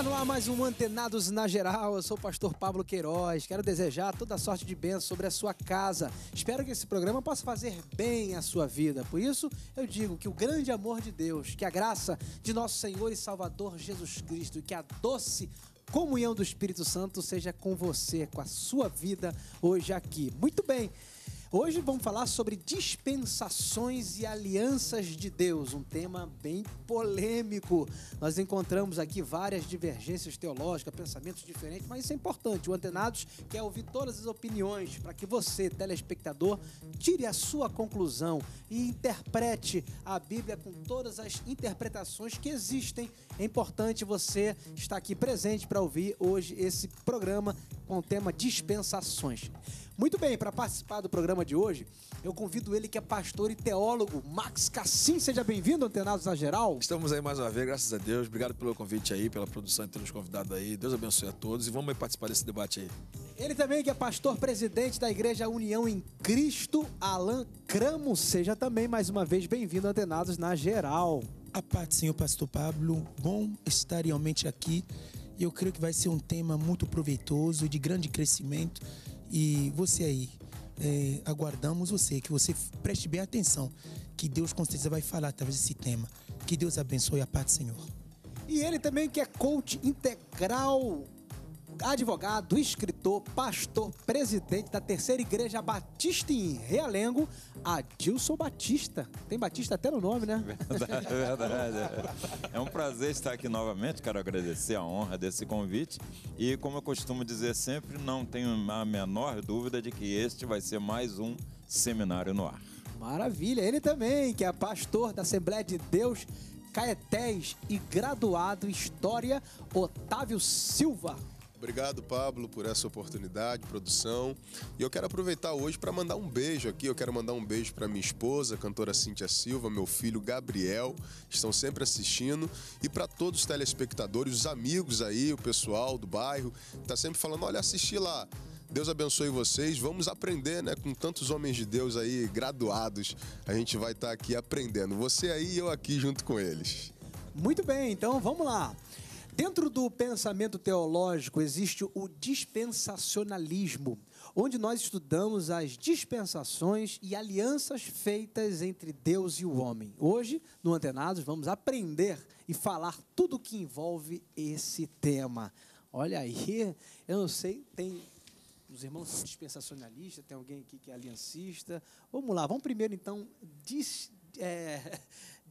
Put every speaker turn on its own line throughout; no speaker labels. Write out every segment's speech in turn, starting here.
Está no ar mais um Antenados na Geral. Eu sou o pastor Pablo Queiroz. Quero desejar toda sorte de bênção sobre a sua casa. Espero que esse programa possa fazer bem à sua vida. Por isso, eu digo que o grande amor de Deus, que a graça de nosso Senhor e Salvador Jesus Cristo, que a doce comunhão do Espírito Santo seja com você, com a sua vida hoje aqui. Muito bem, Hoje vamos falar sobre dispensações e alianças de Deus, um tema bem polêmico. Nós encontramos aqui várias divergências teológicas, pensamentos diferentes, mas isso é importante. O Antenados quer ouvir todas as opiniões para que você, telespectador, tire a sua conclusão e interprete a Bíblia com todas as interpretações que existem. É importante você estar aqui presente para ouvir hoje esse programa com o tema dispensações. Muito bem, para participar do programa de hoje, eu convido ele que é pastor e teólogo, Max Cassim. Seja bem-vindo, Antenados na Geral.
Estamos aí mais uma vez, graças a Deus. Obrigado pelo convite aí, pela produção e pelos convidados aí. Deus abençoe a todos e vamos participar desse debate aí.
Ele também que é pastor presidente da Igreja União em Cristo, Alan Cramo. Seja também mais uma vez
bem-vindo, Antenados na Geral. A parte, senhor pastor Pablo. Bom estar realmente aqui. Eu creio que vai ser um tema muito proveitoso e de grande crescimento e você aí, é, aguardamos você, que você preste bem atenção, que Deus com certeza vai falar através desse tema. Que Deus abençoe a paz do Senhor. E ele também que é
coach integral advogado, escritor, pastor, presidente da Terceira Igreja Batista em Realengo, Adilson Batista. Tem Batista até no nome, né?
Verdade, é verdade. É um prazer estar aqui novamente, quero agradecer a honra desse convite. E como eu costumo dizer sempre, não tenho a menor dúvida de que este vai ser mais um seminário no ar.
Maravilha, ele também, que é pastor da Assembleia de Deus Caetés e graduado em História, Otávio Silva.
Obrigado, Pablo, por essa oportunidade, produção. E eu quero aproveitar hoje para mandar um beijo aqui. Eu quero mandar um beijo para minha esposa, cantora Cíntia Silva, meu filho Gabriel, estão sempre assistindo, e para todos os telespectadores, os amigos aí, o pessoal do bairro, que está sempre falando: olha, assisti lá. Deus abençoe vocês. Vamos aprender, né? Com tantos homens de Deus aí graduados, a gente vai estar tá aqui aprendendo. Você aí e eu aqui junto com eles. Muito bem, então vamos lá.
Dentro do pensamento teológico existe o dispensacionalismo, onde nós estudamos as dispensações e alianças feitas entre Deus e o homem. Hoje, no Antenados, vamos aprender e falar tudo o que envolve esse tema. Olha aí, eu não sei, tem os irmãos dispensacionalistas, tem alguém aqui que é aliancista. Vamos lá, vamos primeiro então dis, é,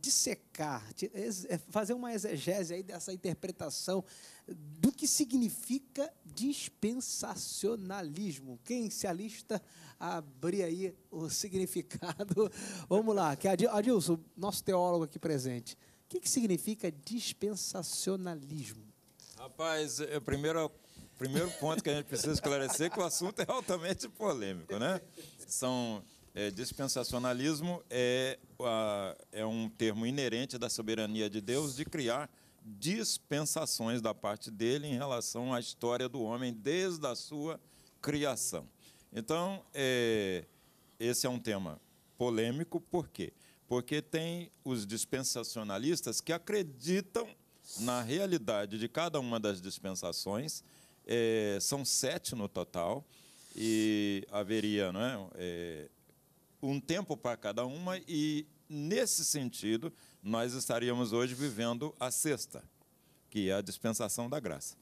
dissecar, é, fazer uma exegese aí dessa interpretação do que significa dispensacionalismo. Quem se alista a abrir aí o significado? Vamos lá, que é Adilson, nosso teólogo aqui presente. O que, que significa dispensacionalismo?
Rapaz, o é, primeiro, primeiro ponto que a gente precisa esclarecer é que o assunto é altamente polêmico, né? São é, dispensacionalismo é, a, é um termo inerente da soberania de Deus de criar dispensações da parte dele em relação à história do homem desde a sua criação. Então, é, esse é um tema polêmico, por quê? Porque tem os dispensacionalistas que acreditam na realidade de cada uma das dispensações, é, são sete no total, e haveria não é, é um tempo para cada uma, e nesse sentido, nós estaríamos hoje vivendo a sexta, que é a dispensação da graça.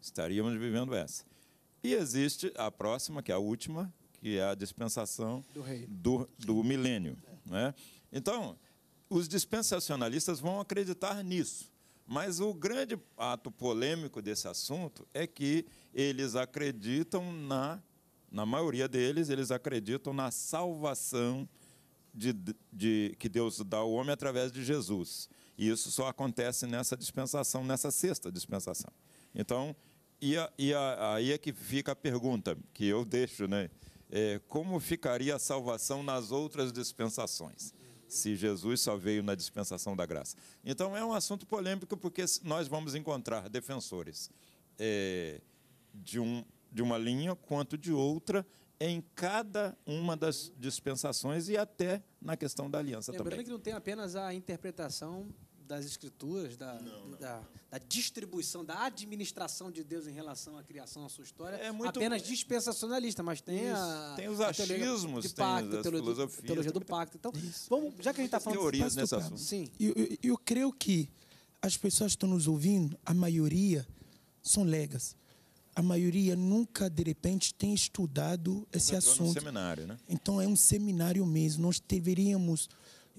Estaríamos vivendo essa. E existe a próxima, que é a última, que é a dispensação do, do, do milênio. Né? Então, os dispensacionalistas vão acreditar nisso. Mas o grande ato polêmico desse assunto é que eles acreditam na na maioria deles, eles acreditam na salvação de, de, que Deus dá ao homem através de Jesus. E isso só acontece nessa dispensação, nessa sexta dispensação. Então, e, a, e a, aí é que fica a pergunta que eu deixo, né? É, como ficaria a salvação nas outras dispensações? Se Jesus só veio na dispensação da graça. Então é um assunto polêmico porque nós vamos encontrar defensores é, de um de uma linha quanto de outra em cada uma das dispensações e até na questão da aliança Lembrando também. Lembrando que
não tem apenas a interpretação das escrituras, da, não, não. da, da, distribuição, da administração de Deus em relação à criação, à sua história, é muito... apenas dispensacionalista, mas tem a, tem os achismos, tem pacto, as teologia, teologia do pacto. Então, vamos, já que a gente está falando teorias nesse assunto. Sim. Eu,
eu, eu creio que as pessoas que estão nos ouvindo, a maioria são legas a maioria nunca, de repente, tem estudado esse assunto. Um seminário, né? Então, é um seminário mesmo. Nós deveríamos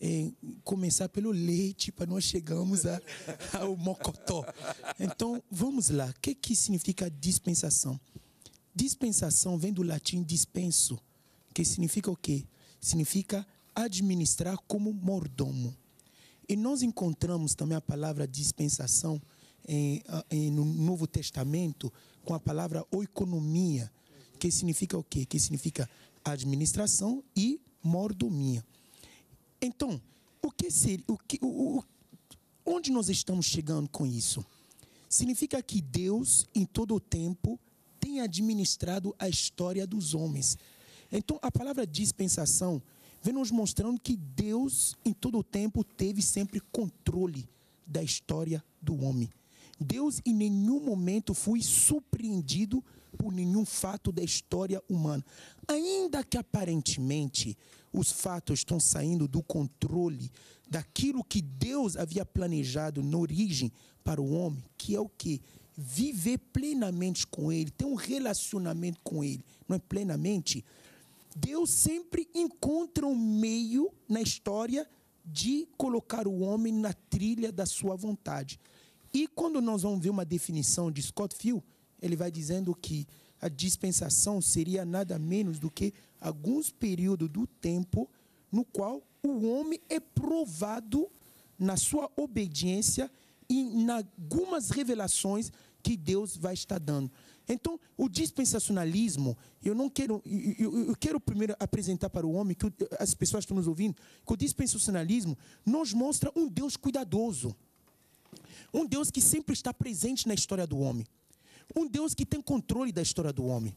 é, começar pelo leite para nós chegarmos ao mocotó. Então, vamos lá. O que, que significa dispensação? Dispensação vem do latim dispenso, que significa o quê? Significa administrar como mordomo. E nós encontramos também a palavra dispensação em, ah, em, no Novo Testamento com a palavra oikonomia, que significa o quê? Que significa administração e mordomia. Então, o que seria, o que, o, o, onde nós estamos chegando com isso? Significa que Deus, em todo o tempo, tem administrado a história dos homens. Então, a palavra dispensação vem nos mostrando que Deus, em todo o tempo, teve sempre controle da história do homem. Deus em nenhum momento foi surpreendido por nenhum fato da história humana. Ainda que aparentemente os fatos estão saindo do controle daquilo que Deus havia planejado na origem para o homem, que é o que? Viver plenamente com Ele, ter um relacionamento com Ele, não é plenamente? Deus sempre encontra um meio na história de colocar o homem na trilha da sua vontade. E quando nós vamos ver uma definição de Scott Field, ele vai dizendo que a dispensação seria nada menos do que alguns períodos do tempo no qual o homem é provado na sua obediência e em algumas revelações que Deus vai estar dando. Então, o dispensacionalismo, eu não quero, eu, eu quero primeiro apresentar para o homem que as pessoas estão nos ouvindo, que o dispensacionalismo nos mostra um Deus cuidadoso. Um Deus que sempre está presente na história do homem. Um Deus que tem controle da história do homem.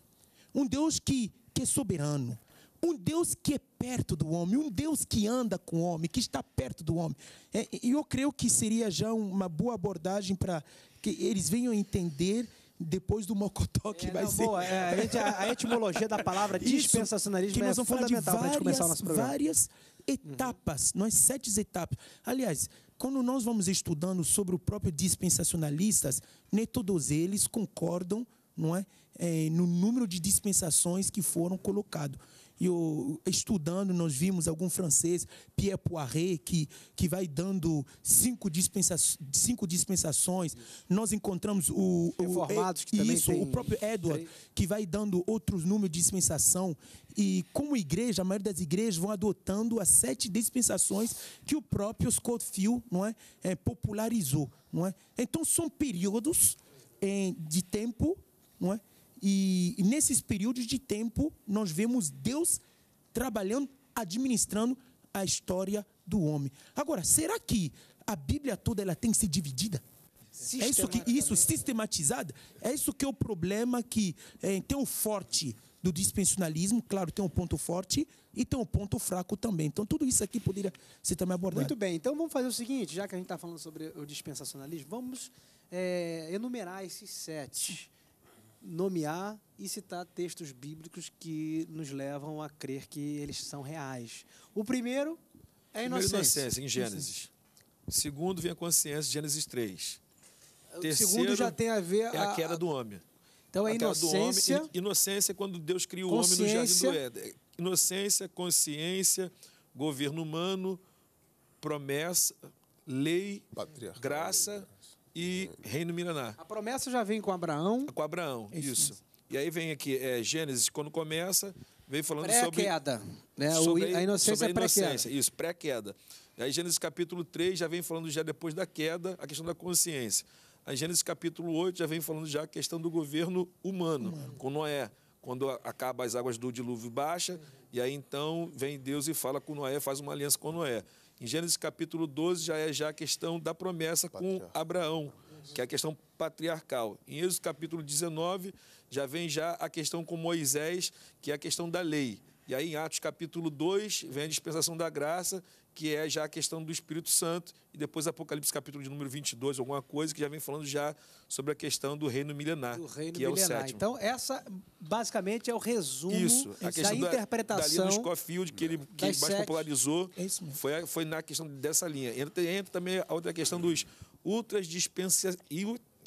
Um Deus que, que é soberano. Um Deus que é perto do homem, um Deus que anda com o homem, que está perto do homem. É, e é, eu creio que seria já uma boa abordagem para que eles venham entender depois do mocotó que é, vai não, ser. Boa, é, a, a,
etimologia da palavra dispensacionalismo é fundamental para a gente começar o nosso programa. Várias
uhum. etapas, uhum. nós sete etapas. Aliás, quando nós vamos estudando sobre o próprio dispensacionalistas, nem todos eles concordam não é, é no número de dispensações que foram colocadas e estudando, nós vimos algum francês, Pierre Poiré, que, que vai dando cinco, dispensa, cinco dispensações. Nós encontramos o. Reformados, o, que isso, tem... o próprio Edward, que vai dando outros números de dispensação. E como igreja, a maioria das igrejas vão adotando as sete dispensações que o próprio Scott Field não é, é, popularizou. Não é? Então, são períodos em, de tempo não é, e, e nesses períodos de tempo, nós vemos Deus trabalhando, administrando a história do homem. Agora, será que a Bíblia toda ela tem que ser dividida? É isso que isso sistematizada. É isso que é o problema que é, tem um forte do dispensacionalismo, claro, tem um ponto forte e tem um ponto fraco também. Então, tudo isso aqui poderia ser também abordado. Muito
bem, então vamos fazer o seguinte, já que a gente está falando sobre o dispensacionalismo, vamos é, enumerar esses sete nomear e citar textos bíblicos que nos levam a crer que eles são reais. O primeiro é a inocência. Primeiro inocência, em Gênesis.
Segundo vem a consciência, Gênesis 3. O Terceiro segundo já tem a ver é a, é a queda do homem. Então a, a inocência, homem, inocência é quando Deus criou o homem no jardim do Éden. Inocência, consciência, governo humano, promessa, lei, graça, né? e reino Miraná. A
promessa já vem com Abraão.
Com Abraão, é isso. isso. E aí vem aqui, é, Gênesis, quando começa, vem falando pré sobre... Pré-queda.
Né? Sobre, a inocência sobre a é inocência,
pré Isso, pré-queda. Aí Gênesis capítulo 3 já vem falando já depois da queda, a questão da consciência. Aí Gênesis capítulo 8 já vem falando já a questão do governo humano, humano. com Noé. Quando acaba as águas do dilúvio baixa, uhum. e aí então vem Deus e fala com Noé, faz uma aliança com Noé. Em Gênesis capítulo 12 já é já a questão da promessa com Abraão, que é a questão patriarcal. Em Êxodo capítulo 19 já vem já a questão com Moisés, que é a questão da lei. E aí, em Atos capítulo 2, vem a dispensação da graça, que é já a questão do Espírito Santo, e depois Apocalipse capítulo de número 22, alguma coisa, que já vem falando já sobre a questão do reino milenar, do reino que milenar. é o sétimo.
Então, essa basicamente é o resumo isso, a questão da interpretação da,
Scofield, que ele que mais sete. popularizou, é foi, foi na questão dessa linha. Entra, entra também a outra questão dos ultras ultradispensa,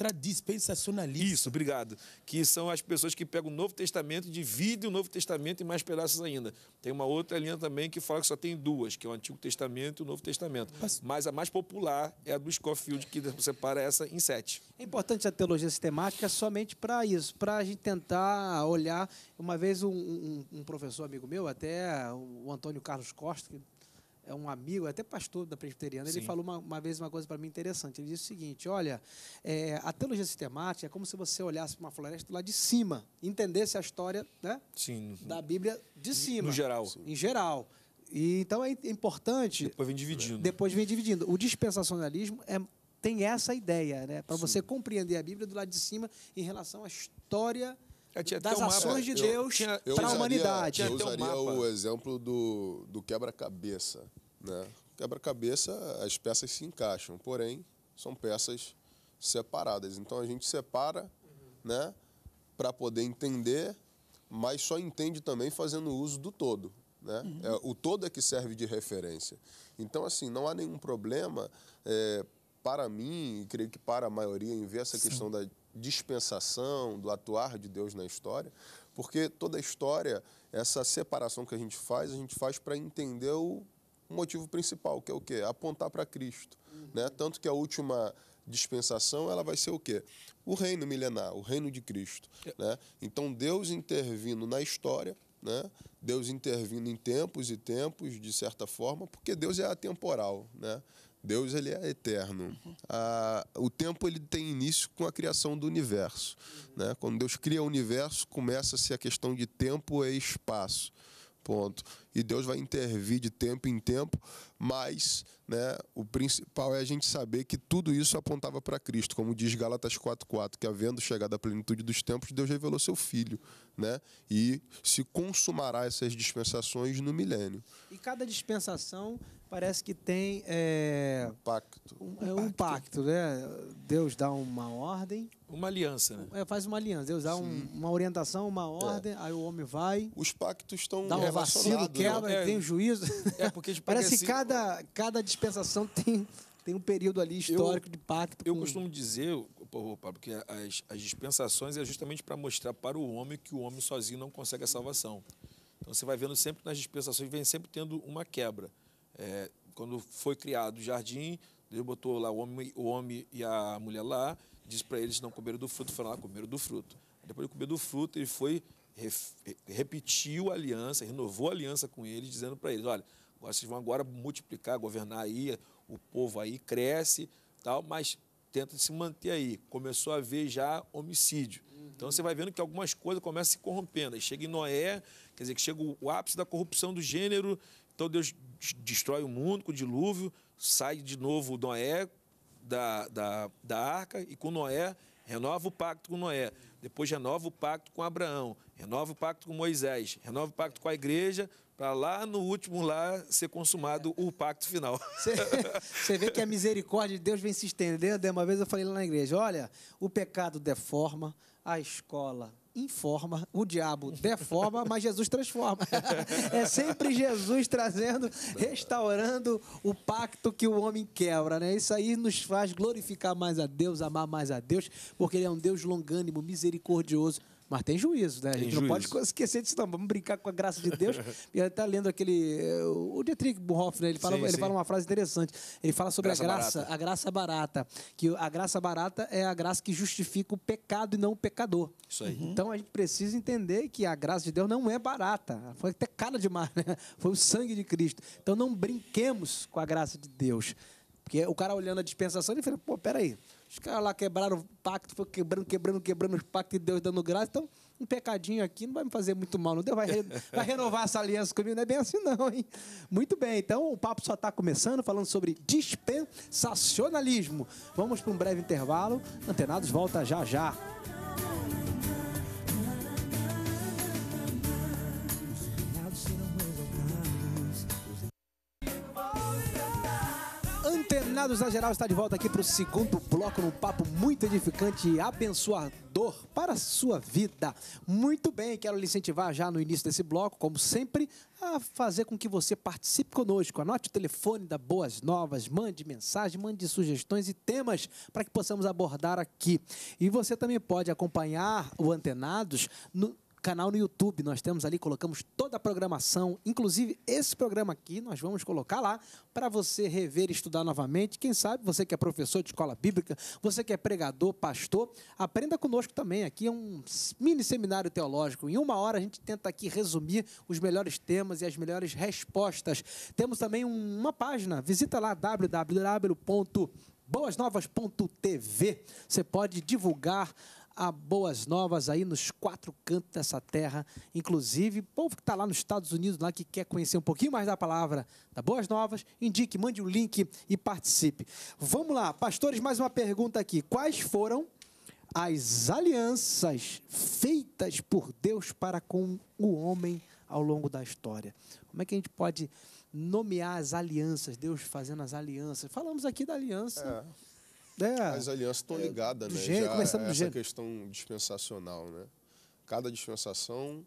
tradispensacionalistas. Isso, obrigado. Que são as pessoas que pegam o Novo Testamento, e dividem o Novo Testamento em mais pedaços ainda. Tem uma outra linha também que fala que só tem duas, que é o Antigo Testamento e o Novo Testamento. Mas, Mas a mais popular é a do Scofield, que separa essa em sete.
É importante a teologia sistemática somente para isso, para a gente tentar olhar. Uma vez um, um, um professor amigo meu, até o Antônio Carlos Costa, que é um amigo, até pastor da presbiteriana, Sim. ele falou uma, uma, vez uma coisa para mim interessante. Ele disse o seguinte: olha, é, a teologia sistemática é como se você olhasse para uma floresta lá de cima, entendesse a história né, Sim. da Bíblia de cima. No geral. Em geral. E, então é importante. Depois vem dividindo. Né? Depois vem dividindo. O dispensacionalismo é, tem essa ideia, né? Para você compreender a Bíblia do lado de cima em relação à história
é, das uma... ações de Deus para a humanidade. Eu usaria o exemplo do, do quebra-cabeça. Né? Quebra-cabeça, as peças se encaixam, porém, são peças separadas. Então a gente separa uhum. né, para poder entender, mas só entende também fazendo uso do todo. Né? Uhum. É, o todo é que serve de referência. Então, assim, não há nenhum problema é, para mim, e creio que para a maioria, em ver essa Sim. questão da dispensação, do atuar de Deus na história, porque toda a história, essa separação que a gente faz, a gente faz para entender o motivo principal, que é o quê? Apontar para Cristo. Uhum. Né? Tanto que a última dispensação ela vai ser o quê? O reino milenar, o reino de Cristo. É. Né? Então Deus intervindo na história, né? Deus intervindo em tempos e tempos, de certa forma, porque Deus é atemporal. Né? Deus ele é eterno. Uhum. Ah, o tempo ele tem início com a criação do universo. Uhum. Né? Quando Deus cria o universo, começa-se a questão de tempo e espaço. Ponto e Deus vai intervir de tempo em tempo, mas né, o principal é a gente saber que tudo isso apontava para Cristo, como diz Gálatas 4,4, que havendo chegado à plenitude dos tempos, Deus revelou seu Filho, né? E se consumará essas dispensações no milênio.
E cada dispensação parece que tem é... um pacto. Um, é um pacto. né? Deus dá uma ordem. Uma aliança, né? É, faz uma aliança. Deus dá um, uma orientação, uma é. ordem, é. aí o homem vai. Os pactos estão dá um relacionados. Vacilo, quebra, é, tem o juízo. É porque tipo, Parece que cada, cada dispensação tem, tem um período ali histórico eu,
de pacto. Eu com... costumo dizer, Pablo, porque as, as dispensações é justamente para mostrar para o homem que o homem sozinho não consegue a salvação. Então você vai vendo sempre nas dispensações, vem sempre tendo uma quebra. É, quando foi criado o jardim, Deus botou lá o homem, o homem e a mulher lá, disse para eles não comeram do fruto, foram lá, comeram do fruto. Depois de comer do fruto, ele foi repetiu a aliança, renovou a aliança com eles, dizendo para eles: olha, vocês vão agora multiplicar, governar aí, o povo aí cresce, tal, mas tenta se manter aí. Começou a haver já homicídio. Então uhum. Então você vai vendo que algumas coisas começam se corrompendo. Aí chega em Noé, quer dizer, que chega o ápice da corrupção do gênero. Então Deus destrói o mundo com o dilúvio, sai de novo Noé da, da, da arca e com Noé renova o pacto com Noé. Depois renova o pacto com Abraão. Renova o pacto com Moisés, renova o pacto com a igreja, para lá no último lá ser consumado o pacto final.
Você, vê que a misericórdia de Deus vem se estendendo. Né? Uma vez eu falei lá na igreja: olha, o pecado deforma, a escola informa, o diabo deforma, mas Jesus transforma. é sempre Jesus trazendo, restaurando o pacto que o homem quebra, né? Isso aí nos faz glorificar mais a Deus, amar mais a Deus, porque ele é um Deus longânimo, misericordioso. Mas tem juízo, né? A gente não pode esquecer disso, não. Vamos brincar com a graça de Deus. e ele está lendo aquele. Eh, o Dietrich Bonhoeffer, né? ele, fala, sim, ele sim. fala uma frase interessante. Ele fala sobre graça a graça, barata. a graça barata. Que a graça barata é a graça que justifica o pecado e não o pecador. Isso aí. Então a gente precisa entender que a graça de Deus não é barata. Foi até cara de mar, né? Foi o sangue de Cristo. Então não brinquemos com a graça de Deus. Porque o cara olhando a dispensação, ele fala, pô, peraí. aí os caras lá quebraram o pacto, foi quebrando, quebrando, quebrando os pactos de Deus dando graça. Então, um pecadinho aqui não vai me fazer muito mal, não. Deus vai, re... vai renovar essa aliança comigo. Não é bem assim, não, hein? Muito bem, então o papo só está começando, falando sobre dispensacionalismo. Vamos para um breve intervalo. Antenados volta já já. Terminados na Geral está de volta aqui para o segundo bloco, num papo muito edificante e abençoador para a sua vida. Muito bem, quero lhe incentivar já no início desse bloco, como sempre, a fazer com que você participe conosco. Anote o telefone da Boas Novas, mande mensagem, mande sugestões e temas para que possamos abordar aqui. E você também pode acompanhar o Antenados no, canal no YouTube. Nós temos ali, colocamos toda a programação, inclusive esse programa aqui, nós vamos colocar lá para você rever e estudar novamente. Quem sabe você que é professor de escola bíblica, você que é pregador, pastor, aprenda conosco também. Aqui é um mini seminário teológico. Em uma hora a gente tenta aqui resumir os melhores temas e as melhores respostas. Temos também uma página, visita lá www.boasnovas.tv Você pode divulgar a boas novas aí nos quatro cantos dessa terra, inclusive povo que está lá nos Estados Unidos, lá que quer conhecer um pouquinho mais da palavra da boas novas, indique, mande o um link e participe. Vamos lá, pastores, mais uma pergunta aqui. Quais foram as alianças feitas por Deus para com o homem ao longo da história? Como é que a gente pode nomear as alianças, Deus fazendo as alianças? Falamos aqui da aliança.
É é, As alianças estão ligadas, é, né? Gênero, Já essa gênero. questão dispensacional, né? Cada dispensação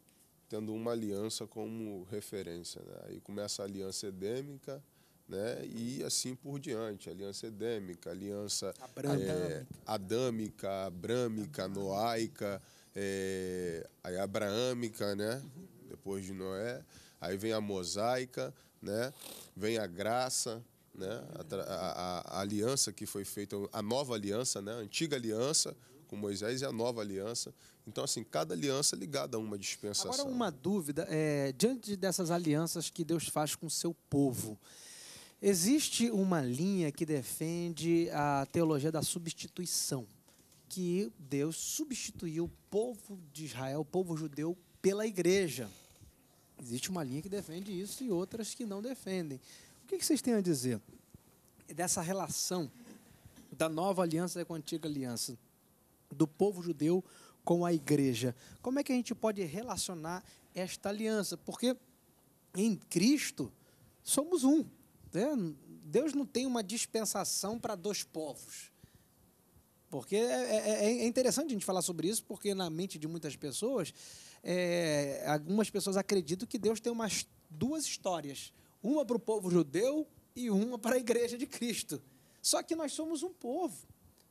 tendo uma aliança como referência, né? Aí começa a aliança edêmica, né? E assim por diante, aliança edêmica, aliança abrâmica, é, adâmica, abrâmica, noaica, é, aí abraâmica, né? Uhum. Depois de Noé, aí vem a mosaica, né? Vem a graça, né? A, a, a, aliança que foi feita, a nova aliança, né? a antiga aliança com Moisés e a nova aliança. Então, assim, cada aliança é ligada a uma dispensação. Agora, uma
dúvida. É, diante dessas alianças que Deus faz com o seu povo, existe uma linha que defende a teologia da substituição, que Deus substituiu o povo de Israel, o povo judeu, pela igreja. Existe uma linha que defende isso e outras que não defendem. O que vocês têm a dizer dessa relação da nova aliança com a antiga aliança, do povo judeu com a igreja? Como é que a gente pode relacionar esta aliança? Porque em Cristo somos um. Né? Deus não tem uma dispensação para dois povos. Porque é, é, é, é interessante a gente falar sobre isso, porque na mente de muitas pessoas, é, algumas pessoas acreditam que Deus tem umas duas histórias uma para o povo judeu e uma para a igreja de Cristo. Só que nós somos um povo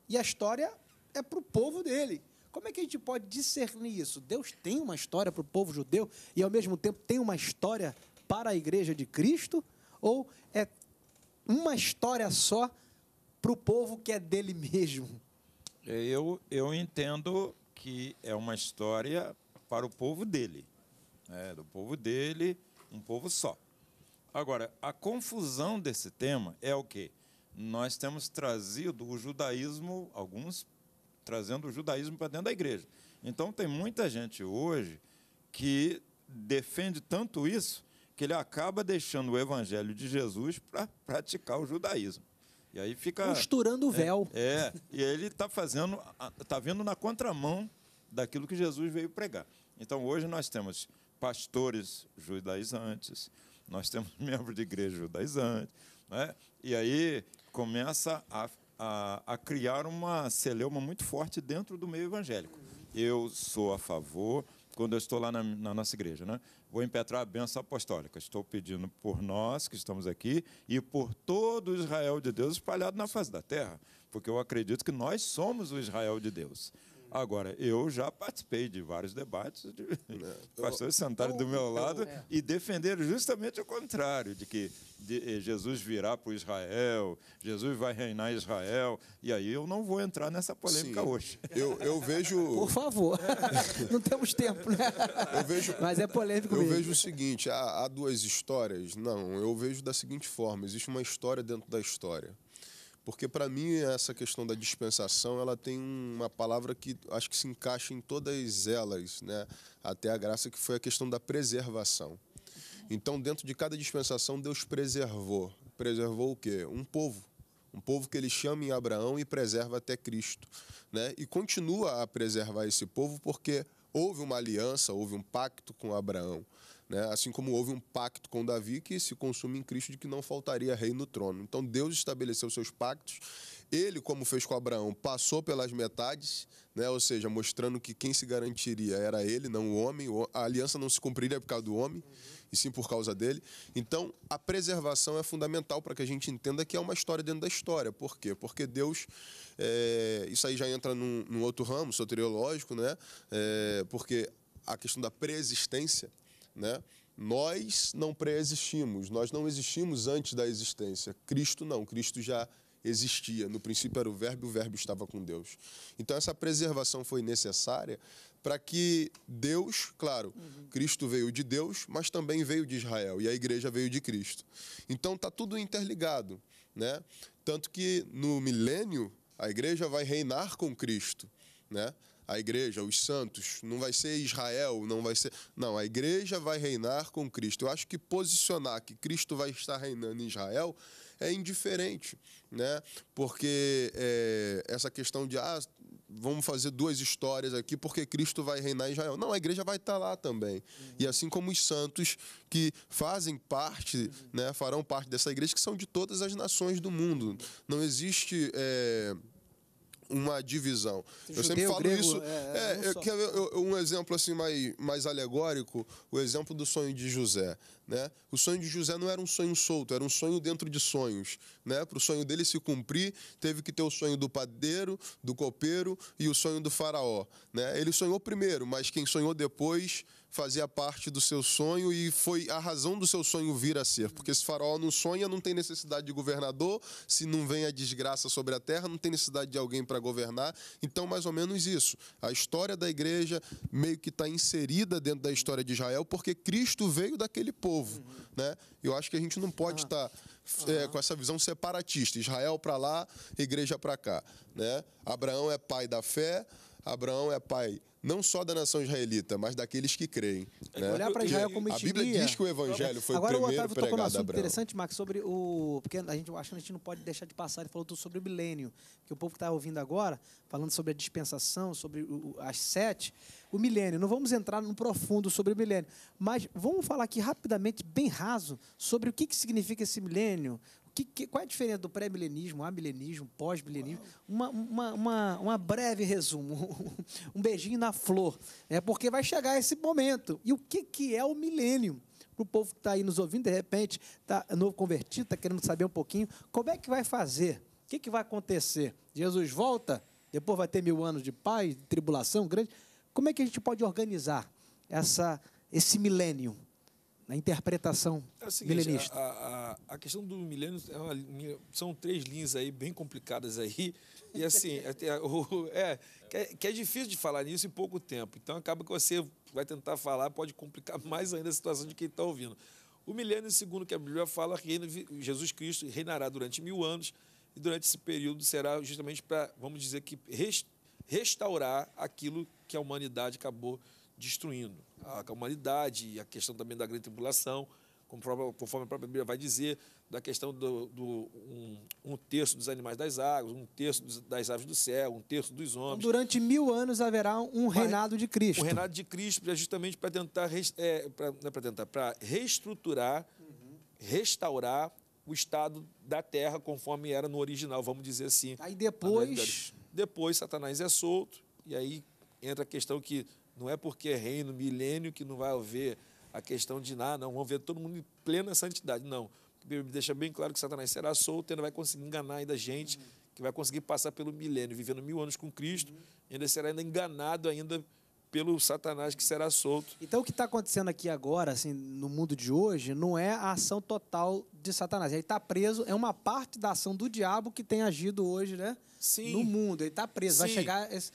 e a história é para o povo dele. Como é que a gente pode discernir isso? Deus tem uma história para o povo judeu e ao mesmo tempo tem uma história para a igreja de Cristo? Ou é uma história só para o povo que é dele mesmo?
É, eu, eu entendo que é uma história para o povo dele. É, Do povo dele, um povo só. Agora, a confusão desse tema é o quê? Nós temos trazido o judaísmo, alguns trazendo o judaísmo para dentro da igreja. Então, tem muita gente hoje que defende tanto isso que ele acaba deixando o evangelho de Jesus para praticar o judaísmo. E aí fica. Costurando o né, véu. É, é e ele está fazendo, está vindo na contramão daquilo que Jesus veio pregar. Então hoje nós temos pastores judaizantes, nós temos membros de igreja judaizante, né? e aí começa a, a, a criar uma celeuma muito forte dentro do meio evangélico. Eu sou a favor quando eu estou lá na, na, nossa igreja, né? Vou impetrar a benção apostólica. Estou pedindo por nós que estamos aqui e por todo o Israel de Deus espalhado na face da terra, porque eu acredito que nós somos o Israel de Deus. Agora, eu já participei de vários debates de é. pastores sentaram do então, meu lado então, e é. defenderam justamente o contrário, de que eh, Jesus virá para Israel, Jesus vai reinar Israel, e aí eu não vou entrar nessa polêmica Sim. hoje. Eu, eu vejo. Por favor, é. não temos tempo, né? Eu vejo, Mas é polêmico eu mesmo. Eu vejo o seguinte:
há, há duas histórias. Não, eu vejo da seguinte forma: existe uma história dentro da história. Porque para mim essa questão da dispensação, ela tem uma palavra que acho que se encaixa em todas elas, né? Até a graça que foi a questão da preservação. Então, dentro de cada dispensação, Deus preservou. Preservou o quê? Um povo. Um povo que ele chama em Abraão e preserva até Cristo. Né? E continua a preservar esse povo porque houve uma aliança, houve um pacto com Abraão. Né? Assim como houve um pacto com Davi que se consuma em Cristo de que não faltaria rei no trono. Então Deus estabeleceu seus pactos. Ele, como fez com Abraão, passou pelas metades, né? ou seja, mostrando que quem se garantiria era ele, não o homem. A aliança não se cumpriria por causa do homem, e sim por causa dele. Então, a preservação é fundamental para que a gente entenda que é uma história dentro da história. Por quê? Porque Deus, é... isso aí já entra num, num outro ramo soteriológico, né? É... porque a questão da preexistência né? Nós não pré-existimos, nós não existimos antes da existência. Cristo não, Cristo já existia. No princípio era o Verbo e o Verbo estava com Deus. Então essa preservação foi necessária para que Deus, claro, uhum. Cristo veio de Deus, mas também veio de Israel e a igreja veio de Cristo. Então tá tudo interligado, né? Tanto que no milênio a igreja vai reinar com Cristo, né? a igreja, os santos, não vai ser Israel, não vai ser. Não, a igreja vai reinar com Cristo. Eu acho que posicionar que Cristo vai estar reinando em Israel é indiferente, né? Porque é, essa questão de, ah, vamos fazer duas histórias aqui porque Cristo vai reinar em Israel. Não, a igreja vai estar lá também. Uhum. E assim como os santos que fazem parte, uhum. né, farão parte dessa igreja, que são de todas as nações do mundo. Não existe. É, uma divisão. Judeu, eu sempre falo grego, isso. É, é, é ver um exemplo assim mais, mais alegórico? O exemplo do sonho de José. Né? O sonho de José não era um sonho solto, era um sonho dentro de sonhos. Né? Para o sonho dele se cumprir, teve que ter o sonho do padeiro, do copeiro e o sonho do faraó. Né? Ele sonhou primeiro, mas quem sonhou depois fazia parte do seu sonho e foi a razão do seu sonho vir a ser. Porque se Faraó não sonha, não tem necessidade de governador, se não vem a desgraça sobre a terra, não tem necessidade de alguém para governar. Então, mais ou menos isso. A história da igreja meio que está inserida dentro da história de Israel, porque Cristo veio daquele povo. Uhum. Né? Eu acho que a gente não pode estar ah. tá, é, ah. com essa visão separatista: Israel para lá, igreja para cá. Né? Abraão é pai da fé Abraão é pai não só da nação israelita, mas daqueles que creem. Né? Olhar para Israel como A Bíblia diz que o evangelho foi Agora, o primeiro Agora o Otávio tocou num assunto interessante,
Max, sobre o... Porque a gente, acho que a gente não pode deixar de passar, ele falou tudo sobre o milênio, que o povo que está ouvindo agora, falando sobre a dispensação, sobre o, as sete, o milênio. Não vamos entrar no profundo sobre o milênio, mas vamos falar aqui rapidamente, bem raso, sobre o que, que significa esse milênio, que, que, qual é a diferença do pré-milenismo, amilenismo, pós-milenismo? Uma, uma, uma, uma, breve resumo, um beijinho na flor, né? porque vai chegar esse momento. E o que, que é o milênio? Para o povo que está aí nos ouvindo, de repente, está novo convertido, está querendo saber um pouquinho, como é que vai fazer? O que, que vai acontecer? Jesus volta? Depois vai ter mil anos de paz, de tribulação grande? Como é que a gente pode organizar essa, esse milênio? na interpretação é seguinte, milenista?
A, a, a, questão do milênio é uma, são três linhas aí bem complicadas aí e assim é, é, que é difícil de falar nisso em pouco tempo. Então acaba que você vai tentar falar pode complicar mais ainda a situação de quem está ouvindo. O milênio segundo que a Bíblia fala, reino, Jesus Cristo reinará durante mil anos e durante esse período será justamente para vamos dizer que restaurar aquilo que a humanidade acabou destruindo a humanidade, a questão também da grande tribulação, conforme a própria Bíblia vai dizer, da questão do, do um, um, terço dos animais das águas, um terço das aves do céu, um terço dos então, homens. Então,
durante mil anos haverá um Mas, reinado de Cristo. Um reinado
de Cristo é justamente para tentar, é, pra, não é para tentar, para reestruturar, uhum. restaurar o estado da terra conforme era no original, vamos dizer assim. Aí depois... Depois Satanás é solto, e aí entra a questão que não é porque é reino, milênio, que não vai haver a questão de nada, não, vão ver todo mundo em plena santidade. Não. Me deixa bem claro que Satanás será solto, e ainda vai conseguir enganar ainda a gente, uhum. que vai conseguir passar pelo milênio, vivendo mil anos com Cristo, uhum. ainda será ainda enganado ainda pelo Satanás que será solto.
Então o que está acontecendo aqui agora, assim, no mundo de hoje, não é a ação total de Satanás. Ele está preso, é uma parte da ação do diabo que tem agido hoje, né? Sim. No mundo. Ele está preso. Sim. Vai chegar. Esse...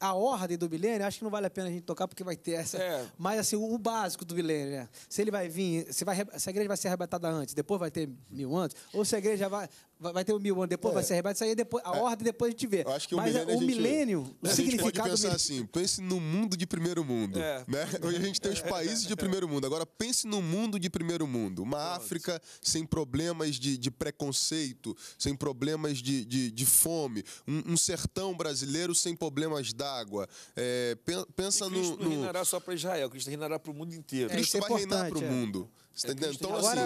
A ordem do bilênio, acho que não vale a pena a gente tocar, porque vai ter essa. É. Mas assim, o básico do bilênio, né? Se ele vai vir, se, vai, se a igreja vai ser arrebatada antes, depois vai ter mil anos, ou se a igreja vai, vai ter o um mil anos depois, é. vai ser arrebatado, isso aí é depois, a é. ordem depois a gente vê. Eu acho que Mas é, o milênio, o, milênio, o a gente pode pensar mil...
assim, pense no mundo de primeiro mundo. Né? Hoje a gente tem os países de primeiro mundo. Agora pense no mundo de primeiro mundo. Uma África sem problemas de, de, preconceito, sem problemas de, de, de fome. Um, um, sertão brasileiro sem problemas d'água. pensa e Cristo no, no... reinará
só para Israel, Cristo reinará para o mundo
inteiro. Cristo vai reinar para o mundo. É tá então, assim,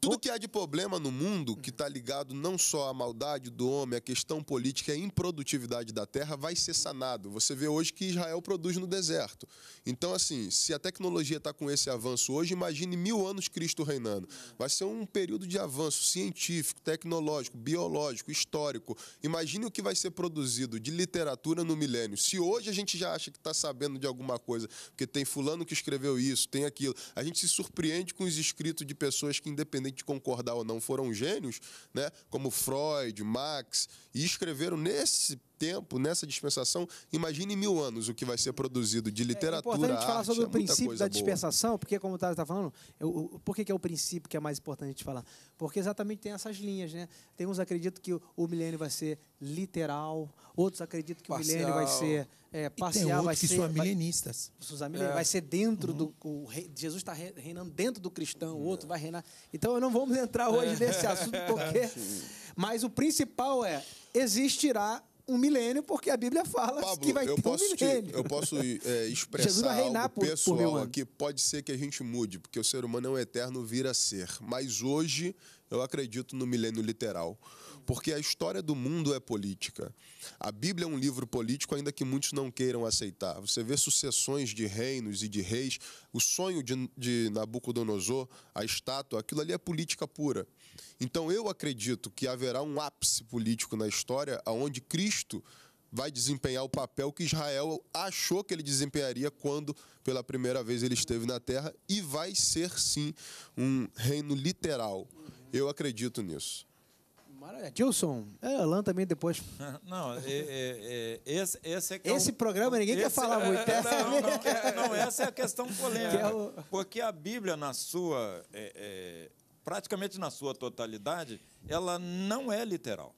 tudo que há de problema no mundo, que está ligado não só à maldade do homem, à questão política e à improdutividade da terra, vai ser sanado. Você vê hoje que Israel produz no deserto. Então, assim, se a tecnologia está com esse avanço hoje, imagine mil anos Cristo reinando. Vai ser um período de avanço científico, tecnológico, biológico, histórico. Imagine o que vai ser produzido de literatura no milênio. Se hoje a gente já acha que está sabendo de alguma coisa, porque tem fulano que escreveu isso, tem aquilo, a gente se surpreende com os estudos escrito de pessoas que, independente de concordar ou não, foram gênios, né? como Freud, Marx, e escreveram nesse tempo, nessa dispensação, imagine mil anos o que vai ser produzido de é literatura. É importante arte, falar sobre é o princípio da dispensação,
boa. porque, como o Tati está falando, eu, é por que, que, é o princípio que é mais importante a gente falar? Porque exatamente tem essas linhas, né? Tem uns acreditam que o, o milênio vai ser literal, outros acreditam que Parcial. o milênio vai ser é, passear. E tem outros que ser, são milenistas. Vai, é. vai ser dentro uhum. do. Rei, Jesus está reinando dentro do cristão, o outro é. vai reinar. Então não vamos entrar é. hoje nesse assunto, porque. Ah, mas o principal é: existirá um milênio, porque a Bíblia fala Pablo, que vai ter um milênio. Te, eu posso é, expressar algo por, pessoal por
aqui. Pode ser que a gente mude, porque o ser humano é um eterno vir a ser. Mas hoje eu acredito no milênio literal porque a história do mundo é política. A Bíblia é um livro político, ainda que muitos não queiram aceitar. Você vê sucessões de reinos e de reis, o sonho de, de Nabucodonosor, a estátua, aquilo ali é política pura. Então eu acredito que haverá um ápice político na história onde Cristo vai desempenhar o papel que Israel achou que ele desempenharia quando pela primeira vez ele esteve na terra e vai ser sim um reino literal. Eu acredito nisso.
Mara,
Gilson, é, Alan também depois.
Não, é, é, é, esse, esse é que é Esse é um, programa ninguém esse, quer falar é, muito. Não, não, não, essa é a questão polêmica. Que o... Porque a Bíblia, na sua, praticamente na sua totalidade, ela não é literal.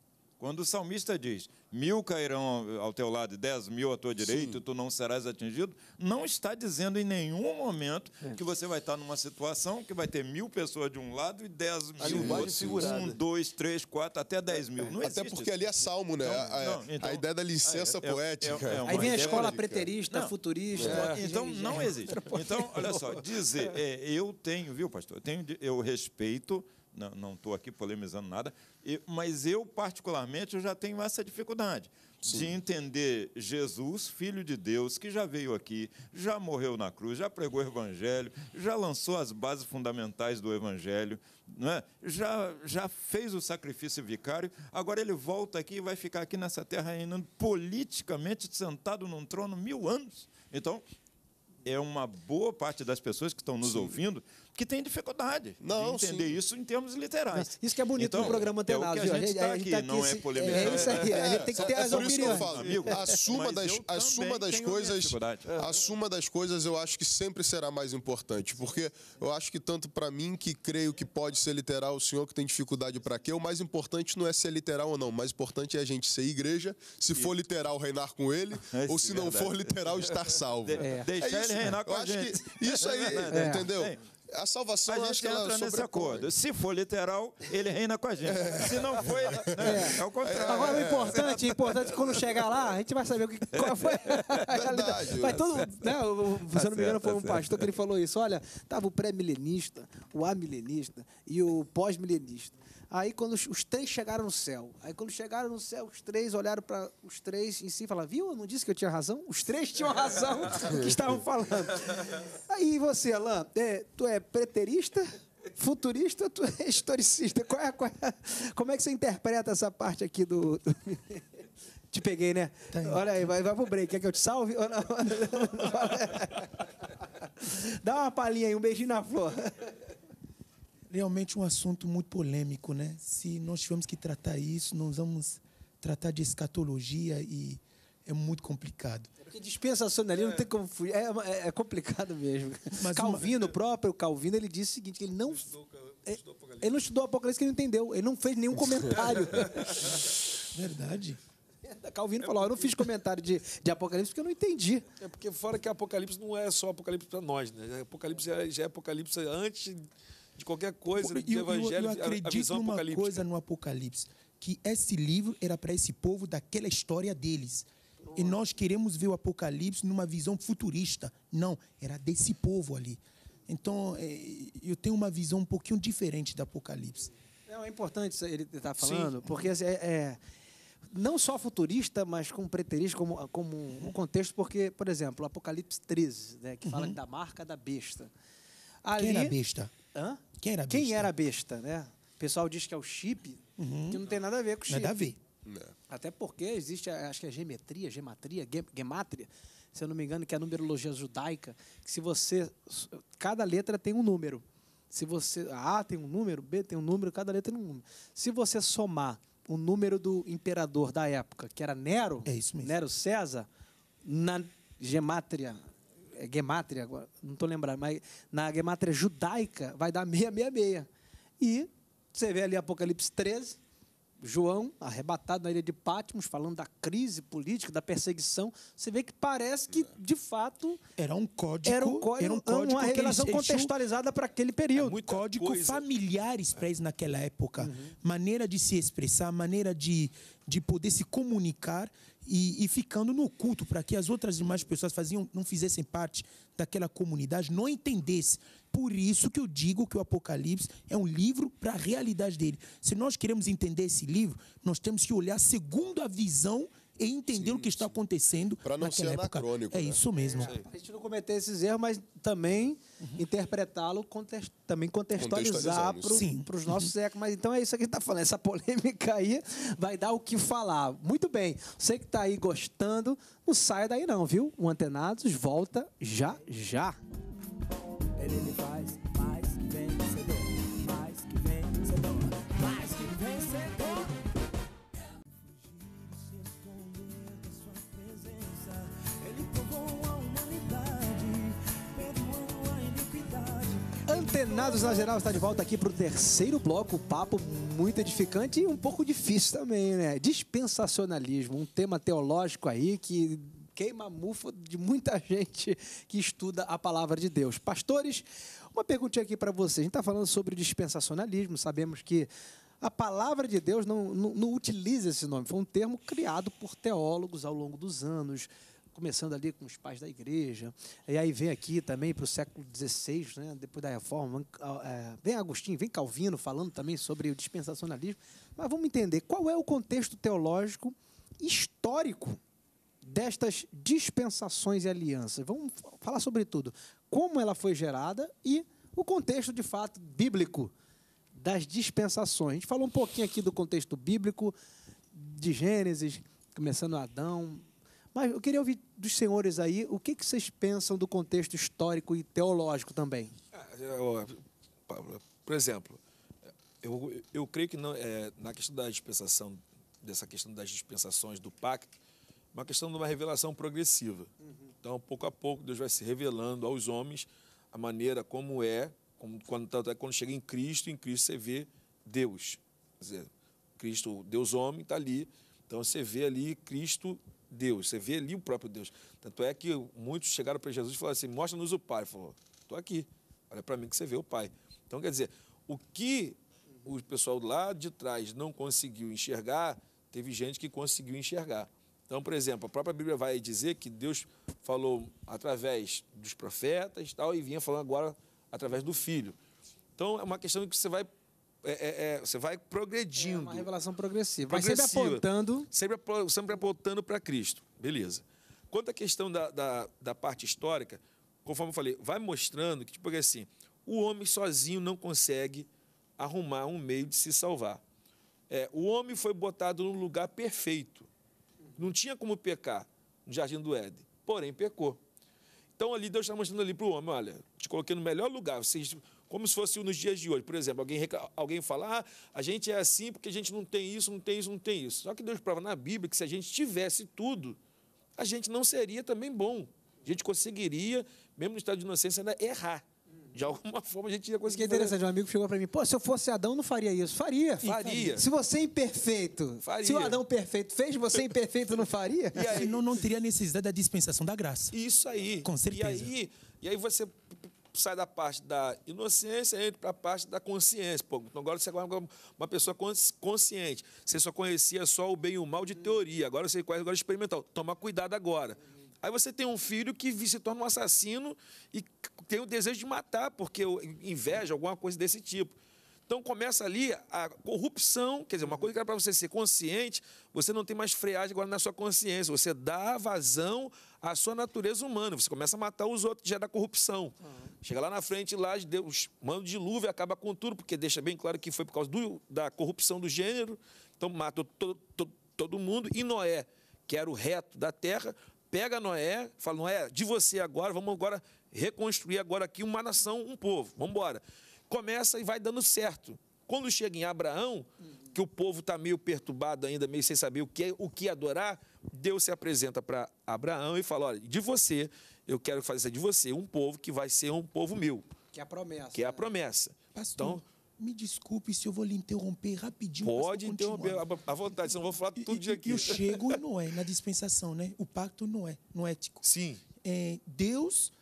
Quando o salmista diz: mil cairão ao teu lado e dez mil à tua direita, tu não serás atingido, não está dizendo em nenhum momento é. que você vai estar numa situação que vai ter mil pessoas de um lado e dez mil. do outro. Um, dois, três, quatro, até dez mil. É. Não até porque ali é salmo, né? Então, a, não, então, é, é, a, ideia da licença é, poética. É, Aí vem a escola preterista, não, futurista. Então não existe. Então, olha só, dizer, eu tenho, viu, pastor? Eu, tenho, eu respeito não estou aqui polemizando nada, mas eu, particularmente, eu já tenho essa dificuldade Sim. de entender Jesus, Filho de Deus, que já veio aqui, já morreu na cruz, já pregou o Evangelho, já lançou as bases fundamentais do Evangelho, é? já, já fez o sacrifício vicário, agora ele volta aqui e vai ficar aqui nessa terra ainda, politicamente, sentado num trono mil anos. Então, é uma boa parte das pessoas que estão nos Sim. ouvindo que tem dificuldade não, de entender sim. isso em termos literais. Não, isso que é bonito então, no programa Antenados. É a gente está aqui, tá aqui, não é polemizando. É isso a gente tem que é, ter é as opiniões. Isso que eu falo, amigo, a suma das, a suma das coisas,
a suma das coisas eu acho que sempre será mais importante, porque eu acho que tanto para mim que creio que pode ser literal, o senhor que tem dificuldade para quê, o mais importante não é ser é literal ou não, o mais importante é a gente ser igreja, se isso. for literal reinar com ele, é ou se não for literal estar salvo. De, é. Deixar é ele reinar com a gente. isso aí, entendeu?
A salvação, a gente acho que entra nesse acordo. Se for literal, ele reina com a gente. É. Se não foi, né? é. é o contrário. Agora, o importante, é importante quando chegar lá, a gente vai saber o que, qual foi. Verdade,
Mas todo, né, o, se eu não me tá engano, foi tá um pastor que ele falou isso. Olha, estava o pré-milenista, o amilenista e o pós-milenista. Aí quando os três chegaram no céu, aí quando chegaram no céu, os três olharam para os três em si e falaram, viu, eu não disse que eu tinha razão? Os três tinham razão que estavam falando. Aí você, Alain, é, tu é preterista, futurista, tu é historicista. Qual é, qual é, como é que você interpreta essa parte aqui do... do... Te peguei, né? Tá Olha aí, vai, vai pro break. Quer que eu te salve? Ou não? Dá uma palhinha aí, um beijinho na flor
realmente um assunto muito polêmico, né? Se nós tivermos que tratar isso, nós vamos tratar de escatologia e é muito complicado. Porque é
ali é. tem como fugir. É, é, é complicado mesmo. Mas Calvino, uma... próprio Calvino, ele disse o seguinte: que ele não. Estudou, ele não estudou é, Apocalipse que ele não entendeu. Ele não fez nenhum comentário. Verdade. É, Calvino é falou: porque... Eu não fiz comentário de, de Apocalipse porque eu não entendi.
É porque, fora que Apocalipse não é só Apocalipse para nós, né? Apocalipse já é Apocalipse antes de qualquer coisa de eu, evangelho, eu, eu acredito a numa
coisa no Apocalipse, que esse livro era para esse povo daquela história deles. E nós queremos ver o Apocalipse numa visão futurista. Não, era desse povo ali. Então, é, eu tenho uma visão um pouquinho diferente do Apocalipse.
Não, é importante ele estar tá falando, Sim. porque assim, é, é, não só futurista, mas com preterista, como, como um contexto, porque, por exemplo, Apocalipse 13, né, que fala uhum. da marca da besta. Ali, Quem era a besta? Hã? Quem era a besta? Quem era a besta, né? O pessoal diz que é o chip, uhum. que não tem nada a ver com o chip. Nada a ver. Até porque existe, acho que é geometria, gematria, gemátria, se eu não me engano, que é a numerologia judaica, que se você. Cada letra tem um número. Se você. A tem um número, B tem um número, cada letra tem um número. Se você somar o número do imperador da época, que era Nero, é Nero César, na gemátria é gemátria agora, não estou lembrado, mas na gemátria judaica vai dar 666. E você vê ali Apocalipse 13, João, arrebatado na ilha de Patmos, falando da crise política, da perseguição, você vê que parece que, é.
de fato. Era um código. Era um código, era um é código uma revelação contextualizada para aquele período. É código coisa. familiares é. para eles naquela época. Uhum. Maneira de se expressar, maneira de, de poder se comunicar e, e ficando no oculto para que as outras demais pessoas faziam, não fizessem parte daquela comunidade, não entendessem por isso que eu digo que o Apocalipse é um livro para a realidade dele. Se nós queremos entender esse livro, nós temos que olhar segundo a visão e entender sim, o que está acontecendo para não ser época. anacrônico. É né? isso mesmo. É, a gente não cometer esses erros, mas também uhum. interpretá-lo, também
contextualizar para os nossos séculos. Uhum. Mas então é isso que a gente está falando. Essa polêmica aí vai dar o que falar. Muito bem. Você que está aí gostando, não saia daí não, viu? O Antenados volta já já.
Ele me faz mais que vencedor, mais que vencedor, mais que vencedor.
Antenados na geral está de volta aqui para o terceiro bloco, papo muito edificante e um pouco difícil também, né? Dispensacionalismo, um tema teológico aí que queima mufa de muita gente que estuda a palavra de Deus. Pastores, uma perguntinha aqui para vocês. A gente está falando sobre dispensacionalismo, sabemos que a palavra de Deus não, não, não, utiliza esse nome, foi um termo criado por teólogos ao longo dos anos, começando ali com os pais da igreja, e aí vem aqui também para o século XVI, né, depois da reforma, ah, é, vem Agostinho, vem Calvino falando também sobre o dispensacionalismo, mas vamos entender qual é o contexto teológico histórico destas dispensações e alianças. Vamos falar sobre tudo. Como ela foi gerada e o contexto, de fato, bíblico das dispensações. A gente falou um pouquinho aqui do contexto bíblico, de Gênesis, começando Adão. Mas eu queria ouvir dos senhores aí o que, que vocês pensam do contexto histórico e teológico também.
Ah, por exemplo, eu, eu creio que não, é, na questão da dispensação, dessa questão das dispensações do pacto, uma questão de uma revelação progressiva. Uhum. Então, pouco a pouco, Deus vai se revelando aos homens a maneira como é, como, quando, é quando chega em Cristo, em Cristo você vê Deus. Quer dizer, Cristo, Deus homem, está ali. Então, você vê ali Cristo, Deus. Você vê ali o próprio Deus. Tanto é que muitos chegaram para Jesus e falaram assim, mostra-nos o Pai. Ele falou, estou aqui. Olha para mim que você vê o Pai. Então, quer dizer, o que o pessoal lá de trás não conseguiu enxergar, teve gente que conseguiu enxergar. Então, por exemplo, a própria Bíblia vai dizer que Deus falou através dos profetas e tal, e vinha falando agora através do Filho. Então, é uma questão que você vai é, é, é, você vai progredindo. É uma revelação progressiva. progressiva. sempre apontando. Sempre, sempre apontando para Cristo. Beleza. Quanto à questão da, da, da, parte histórica, conforme eu falei, vai mostrando que, tipo assim, o homem sozinho não consegue arrumar um meio de se salvar. É, o homem foi botado no lugar perfeito. Não tinha como pecar no jardim do Éden, porém pecou. Então ali Deus está mostrando ali para o homem, olha, te coloquei no melhor lugar, vocês, como se fosse nos dias de hoje. Por exemplo, alguém, alguém fala, ah, a gente é assim porque a gente não tem isso, não tem isso, não tem isso. Só que Deus prova na Bíblia que se a gente tivesse tudo, a gente não seria também bom. A gente conseguiria, mesmo no estado de inocência, ainda errar. De alguma forma a gente ia conseguir. Que interessante, fazer.
um amigo chegou para mim: pô, se eu fosse Adão, não faria isso. Faria. Faria. faria. Se você é imperfeito, faria. se o Adão
perfeito fez, você é imperfeito não faria? E aí? Não, não teria necessidade da dispensação da graça.
Isso aí. Com certeza. E aí, e aí você sai da parte da inocência entra para a parte da consciência. Pô, então agora você é uma pessoa consciente. Você só conhecia só o bem e o mal de teoria. Agora você conhece agora experimental. Toma cuidado agora. Aí você tem um filho que se torna um assassino e tem o desejo de matar, porque inveja, alguma coisa desse tipo. Então começa ali a corrupção, quer dizer, uma coisa que era para você ser consciente, você não tem mais freagem agora na sua consciência, você dá vazão à sua natureza humana, você começa a matar os outros, já é da corrupção. Uhum. Chega lá na frente, lá Deus manda dilúvio dilúvio, acaba com tudo, porque deixa bem claro que foi por causa do, da corrupção do gênero, então matou todo mundo, e Noé, que era o reto da terra, pega Noé, fala, Noé, de você agora, vamos agora reconstruir agora aqui uma nação, um povo, vamos embora. Começa e vai dando certo. Quando chega em Abraão, que o povo está meio perturbado ainda, meio sem saber o que, é, o que adorar, Deus se apresenta para Abraão e fala, olha, de você, eu quero fazer de você um povo que vai ser um povo meu.
Que é a promessa. Que
é a né? promessa. Pastor, então,
me desculpe se eu vou lhe interromper rapidinho. Pode interromper
à vontade, senão eu vou falar tudo de dia aqui. Eu chego
e não é na dispensação, né? O pacto não é, não é ético. Sim. É, Deus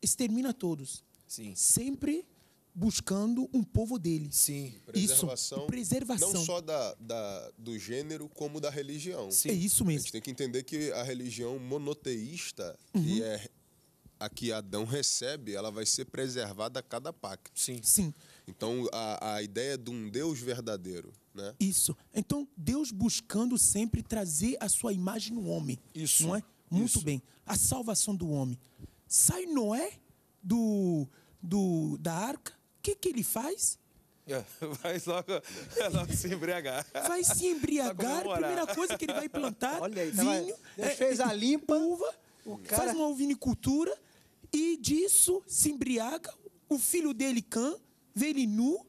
extermina todos. Sim. Sempre buscando um povo dele. Sim. Preservação, isso. Preservação. Não
só da, da, do gênero, como da religião. Sim. É isso mesmo. A gente tem que entender que a religião monoteísta, uhum. que é a que Adão recebe, ela vai ser preservada a cada pacto. Sim. Sim. Então, a, a ideia de um Deus verdadeiro, né?
Isso. Então, Deus buscando sempre trazer a sua imagem no homem. Isso. Não é? Muito Isso. bem. A salvação do homem. Sai Noé do, do da arca. O que, que ele faz?
É, vai logo, logo se embriagar. Vai se embriagar. A
primeira coisa que ele vai plantar, Olha aí, tá vinho. Tava, é, fez
a limpa. É, uva, cara... faz uma ovinicultura. E disso se embriaga. O filho dele, Can ele nu,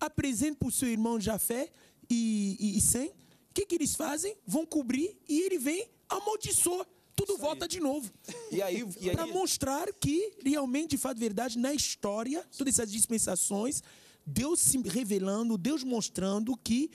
apresenta para o seu irmão Jafé e, e, e Sem. O que, que eles fazem? Vão cobrir e ele vem, amaldiçoa tudo volta de novo. E aí, e aí... para mostrar que realmente, de fato, verdade, na história, todas essas dispensações, Deus se revelando, Deus mostrando que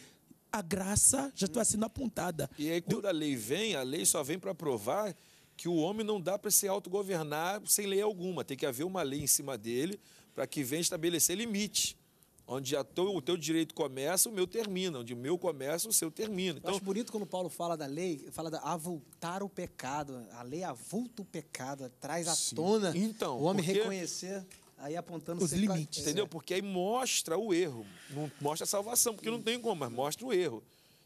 a graça já está sendo apontada.
E aí, quando Deus... a lei vem, a lei só vem para provar que o homem não dá para se autogovernar sem lei alguma. Tem que haver uma lei em cima dele para que venha estabelecer limite. Onde teu, o teu direito começa, o meu termina. Onde o meu começa, o seu termina.
Então, Eu acho então, bonito quando Paulo fala da lei, fala da avultar o pecado. A lei avulta o pecado, traz à sim. tona então, o homem porque... reconhecer aí apontando os limites. Entendeu? É. Porque aí mostra
o erro, não mostra a salvação, porque não tem como, mas mostra o erro.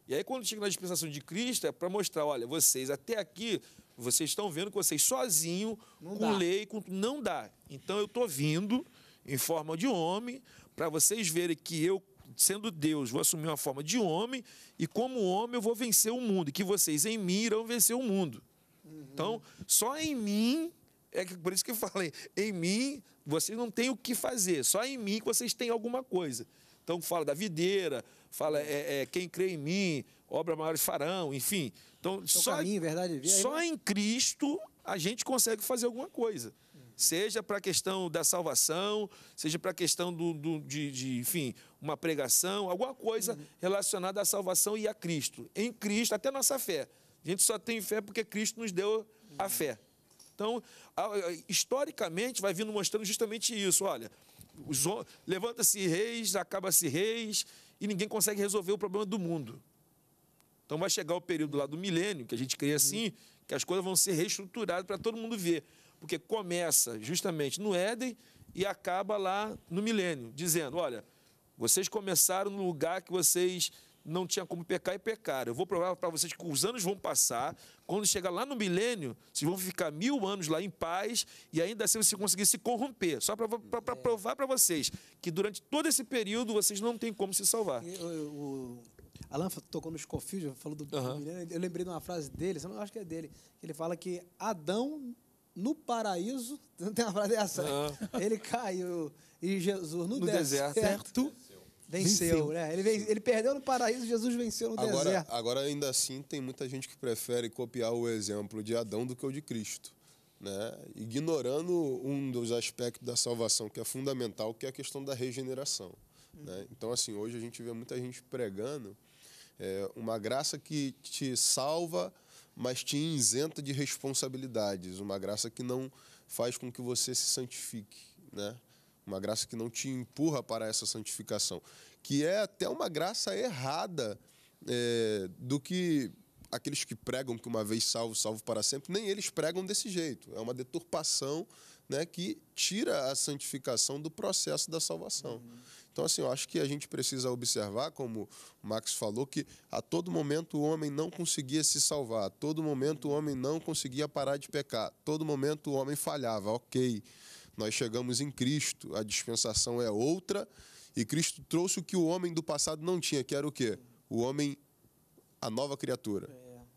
E aí, quando chega na dispensação de Cristo, é para mostrar: olha, vocês até aqui, vocês estão vendo que vocês sozinhos, com dá. lei, com... não dá. Então, eu estou vindo em forma de homem, para vocês verem que eu, sendo Deus, vou assumir uma forma de homem e como homem eu vou vencer o mundo, e que vocês em mim irão vencer o mundo. Uhum. Então, só em mim é que, por isso que eu falei, em mim vocês não têm o que fazer, só em mim que vocês têm alguma coisa. Então fala da videira, fala é, é quem crê em mim, obra maior de farão, enfim. Então, então, só, caminho,
verdade, só né?
em Cristo a gente consegue fazer alguma coisa seja para a questão da salvação, seja para a questão do, do de, de, enfim, uma pregação, alguma coisa uhum. relacionada à salvação e a Cristo. Em Cristo, até nossa fé. A gente só tem fé porque Cristo nos deu a fé. Então, historicamente, vai vindo mostrando justamente isso. Olha, levanta-se reis, acaba-se reis, e ninguém consegue resolver o problema do mundo. Então vai chegar o período lá do milênio, que a gente crê uhum. assim, que as coisas vão ser reestruturadas para todo mundo ver. Porque começa justamente no Éden e acaba lá no milênio, dizendo: olha, vocês começaram no lugar que vocês não tinham como pecar e pecaram. Eu vou provar para vocês que os anos vão passar. Quando chegar lá no milênio, vocês vão ficar mil anos lá em paz e ainda assim você conseguir se corromper. Só para é. provar para vocês que durante todo esse período vocês não têm como se salvar.
O Alan tocou no Scofield, falou do, uhum. milênio. Eu lembrei de uma frase dele, eu acho que é dele. Ele fala que Adão no paraíso, não tem uma frase dessa? Ele caiu e Jesus no, no deserto, deserto venceu. venceu, né? Ele, vence, ele perdeu no paraíso, Jesus venceu no agora, deserto.
Agora, ainda assim, tem muita gente que prefere copiar o exemplo de Adão do que o de Cristo. Né? ignorando um dos aspectos da salvação que é fundamental, que é a questão da regeneração. Hum. Né? Então, assim, hoje a gente vê muita gente pregando é, uma graça que te salva mas te isenta de responsabilidades, uma graça que não faz com que você se santifique, né? Uma graça que não te empurra para essa santificação, que é até uma graça errada é, do que aqueles que pregam que uma vez salvo, salvo para sempre, nem eles pregam desse jeito. É uma deturpação né, que tira a santificação do processo da salvação. Uhum. Então, assim, eu acho que a gente precisa observar, como o Max falou, que a todo momento o homem não conseguia se salvar, a todo momento o homem não conseguia parar de pecar, a todo momento o homem falhava. Ok, nós chegamos em Cristo, a dispensação é outra, e Cristo trouxe o que o homem do passado não tinha, que era o quê? O homem, a nova criatura.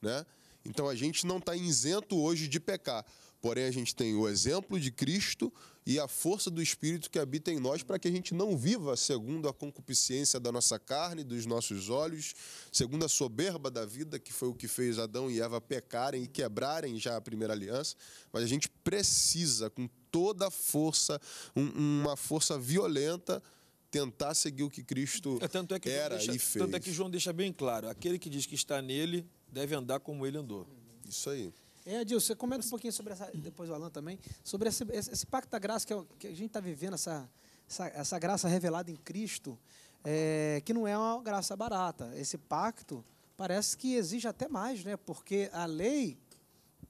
É. Né? Então a gente não está isento hoje de pecar. Porém, a gente tem o exemplo de Cristo e a força do Espírito que habita em nós para que a gente não viva segundo a concupiscência da nossa carne, dos nossos olhos, segundo a soberba da vida, que foi o que fez Adão e Eva pecarem e quebrarem já a primeira aliança. Mas a gente precisa, com toda a força, um, uma força violenta, tentar seguir o que Cristo é, é que era deixa, e fez. Tanto é
que João deixa bem claro: aquele que diz que está nele deve andar como ele andou. Isso aí.
É, Dilson, você comenta um pouquinho sobre essa, depois o Alan também, sobre esse, esse pacto da graça que, é, que a gente está vivendo, essa, essa, essa, graça revelada em Cristo, é, que não é uma graça barata. Esse pacto parece que exige até mais, né? Porque a lei,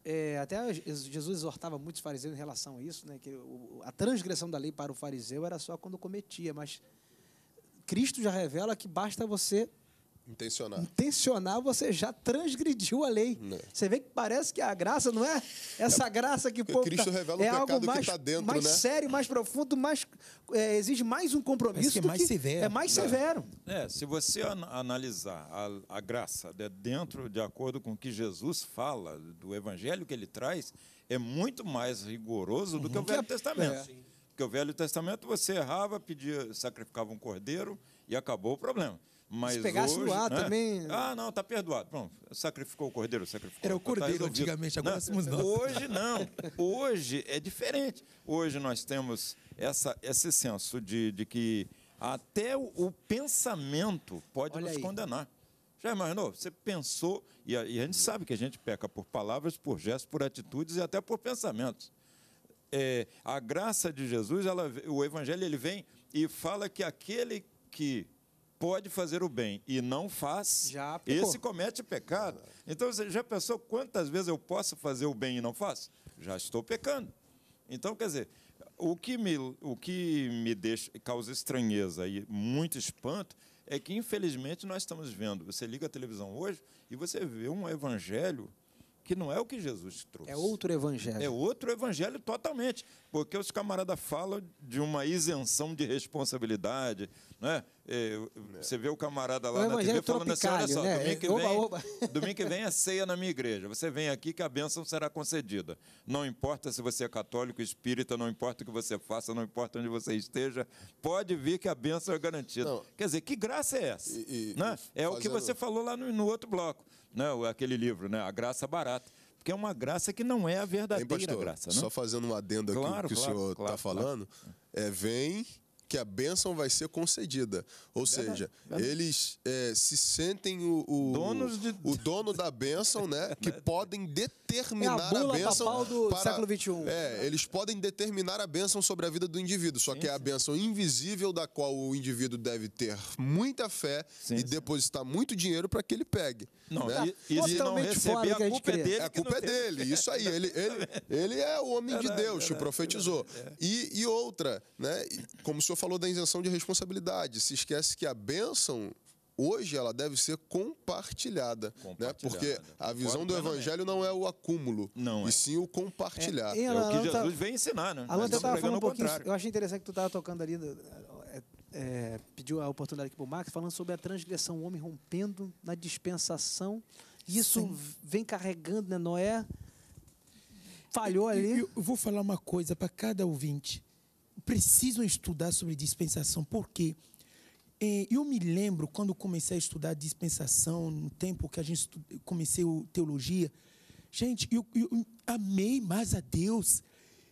é, até Jesus exortava muitos fariseus em relação a isso, né? Que a transgressão da lei para o fariseu era só quando cometia, mas Cristo já revela que basta você Intencionar. Intencionar, você já transgrediu a lei. É. Você vê que parece que é a graça não é essa é, graça que o povo Cristo tá, revela o é algo mais, tá dentro, mais né? sério, mais profundo, mais é, exige mais um compromisso que é mais que, severo. É mais é. severo.
É, se você an analisar a, a graça de dentro de acordo com o que Jesus fala do evangelho que ele traz, é muito mais rigoroso do uhum. que o uhum. Velho Testamento. É. Porque o Velho Testamento você errava, pedia, sacrificava um cordeiro e acabou o problema. Mas Se pegasse hoje, no ar né? também. Ah, não, tá perdoado. Bom, sacrificou o cordeiro, sacrificou. Era o cordeiro tá antigamente, agora não, somos nós. Hoje não. Hoje é diferente. Hoje nós temos essa, esse senso de, de que até o, o pensamento pode Olha nos aí. condenar. Já imaginou? Você pensou, e a, e a, gente sabe que a gente peca por palavras, por gestos, por atitudes e até por pensamentos. É, a graça de Jesus, ela, o Evangelho, ele vem e fala que aquele que pode fazer o bem e não faz, já, esse comete pecado. Então você já pensou quantas vezes eu posso fazer o bem e não faço? Já estou pecando. Então, quer dizer, o que me, o que me deixa, causa estranheza e muito espanto é que, infelizmente, nós estamos vendo. Você liga a televisão hoje e você vê um evangelho que não é o que Jesus trouxe. É outro evangelho. É outro evangelho totalmente, porque os camaradas falam de uma isenção de responsabilidade, né? É, você vê o camarada lá o é na TV falando assim, olha só, né? domingo, que vem, oba. domingo que vem é ceia na minha igreja, você vem aqui que a bênção será concedida. Não importa se você é católico, espírita, não importa o que você faça, não importa onde você esteja, pode vir que a bênção é garantida. Não. Quer dizer, que graça é essa? E, e, né? É fazendo... o que você falou lá no, no outro bloco né, é aquele livro, né, A Graça Barata. Porque é uma graça que não é a verdadeira Bem, pastor, graça. Né? Só fazendo um adendo aqui claro, que claro, o senhor está claro, falando, É, vem que a bênção vai ser concedida.
Ou verdade, seja, verdade. eles é, se sentem o, o, de... o, dono da bênção, né? que podem determinar é a, a bênção. do para, século XXI. É, eles podem determinar a bênção sobre a vida do indivíduo. Só sim, que é a bênção invisível da qual o indivíduo deve ter muita fé sim, e sim. depositar muito dinheiro para que ele pegue. Não, né? e, e, não receber, a, a culpa é dele. A culpa é dele, isso aí. Ele, ele, ele é o homem de Deus, que profetizou. É. E, e outra, né? como o senhor falou da isenção de responsabilidade. Se esquece que a bênção hoje ela deve ser compartilhada, né? compartilhada. Né? porque a visão do evangelho não é o acúmulo, não, é. e sim o compartilhar. É, é o que Jesus tá- vem
ensinar, né? Alan, eu estava falando um pouquinho, eu
achei interessante que tu estava tocando ali, é, é, pediu a oportunidade aqui para o Max, falando sobre a transgressão, o homem rompendo na dispensação, isso
sim. vem carregando, né? Noé falhou ali. Eu, eu vou falar uma coisa para cada ouvinte precisam estudar sobre dispensação, porque é, eu me lembro quando comecei a estudar dispensação, no tempo que a gente comecei teologia, gente, eu, eu amei mais a Deus.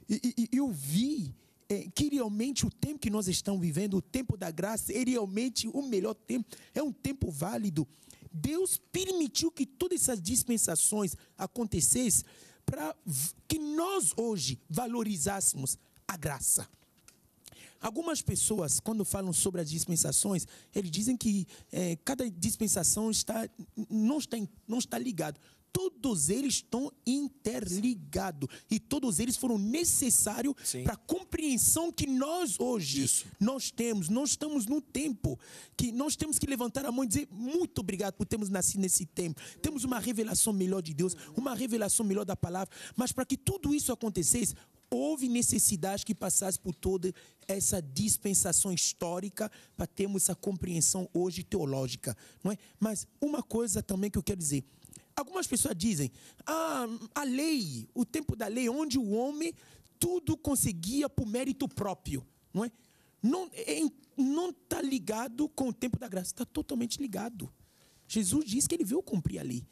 E, eu vi é, que realmente o tempo que nós estamos vivendo, o tempo da graça, é realmente o melhor tempo, é um tempo válido. Deus permitiu que todas essas dispensações acontecessem para que nós hoje valorizássemos a graça. Algumas pessoas, quando falam sobre as dispensações, eles dizem que é, cada dispensação está, não, está, não está ligado. Todos eles estão interligados e todos eles foram necessários para a compreensão que nós hoje Isso. nós temos. Nós estamos num tempo que nós temos que levantar a mão e dizer muito obrigado por termos nascido nesse tempo. Temos uma revelação melhor de Deus, uma revelação melhor da palavra. Mas para que tudo isso acontecesse, houve necessidade que passasse por toda essa dispensação histórica para termos essa compreensão hoje teológica, não é? Mas uma coisa também que eu quero dizer, algumas pessoas dizem: "Ah, a lei, o tempo da lei onde o homem tudo conseguia por mérito próprio", não é? Não é, não está ligado com o tempo da graça, está totalmente ligado. Jesus diz que ele veio cumprir a lei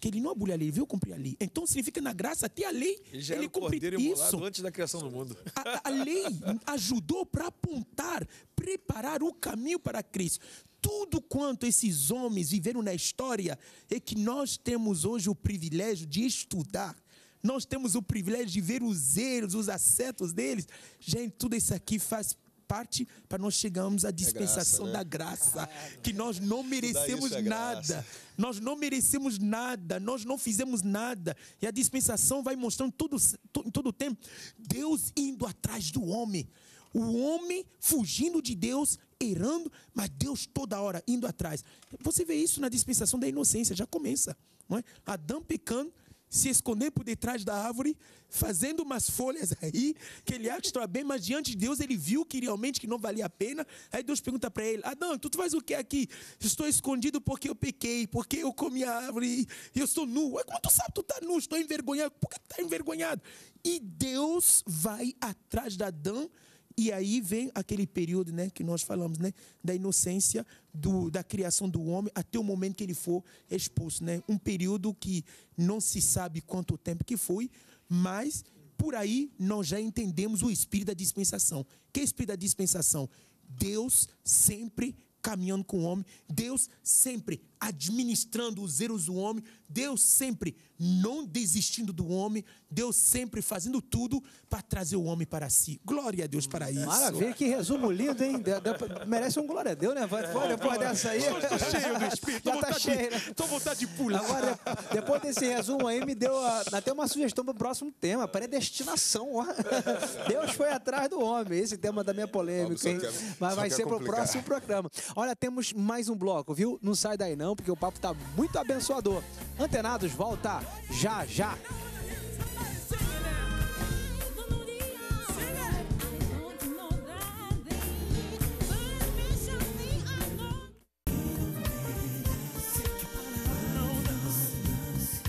que ele não aboliu a lei, ele veio cumprir a lei. Então significa na graça até a lei ele, já ele era isso. antes da criação do mundo. A, a lei ajudou para apontar, preparar o caminho para Cristo. Tudo quanto esses homens viveram na história é que nós temos hoje o privilégio de estudar. Nós temos o privilégio de ver os erros, os acertos deles. Gente, tudo isso aqui faz parte para nós chegarmos à é dispensação é graça, né? da graça, que nós não é merecemos é nada. Nós não merecemos nada, nós não fizemos nada. E a dispensação vai mostrando todo, em todo o tempo Deus indo atrás do homem. O homem fugindo de Deus, errando, mas Deus toda hora indo atrás. Você vê isso na dispensação da inocência, já começa. Não é? Adão pecando, se esconder por detrás da árvore, fazendo umas folhas aí, que ele acha que está bem, mas diante de Deus ele viu que realmente que não valia a pena. Aí Deus pergunta para ele: Adão, tu faz o que aqui? Estou escondido porque eu pequei, porque eu comi a árvore, eu estou nu. como tu sabe, tu está nu, estou envergonhado. Por que tu está envergonhado? E Deus vai atrás de Adão e aí vem aquele período né, que nós falamos, né, da inocência, do, da criação do homem, até o momento que ele for expulso. Né? Um período que não se sabe quanto tempo que foi, mas por aí nós já entendemos o espírito da dispensação. Que é espírito da dispensação? Deus sempre caminhando com o homem, Deus sempre administrando os erros do homem, Deus sempre não desistindo do homem, Deus sempre fazendo tudo para trazer o homem para si. Glória a Deus para isso. Maravilha, que resumo lindo, hein? De, de, merece um glória a Deus, né? Vai, é, depois dessa aí. Estou cheio do espírito, tô tá cheio, né? tô vontade de pular. Agora,
depois desse resumo aí, me deu até uma sugestão para o próximo tema: predestinação. Deus foi atrás do homem. Esse tema da minha polêmica, hein? Mas vai ser para o próximo programa. Olha, temos mais um bloco, viu? Não sai daí, não não, porque o papo está muito abençoador. Antenados, volta já já.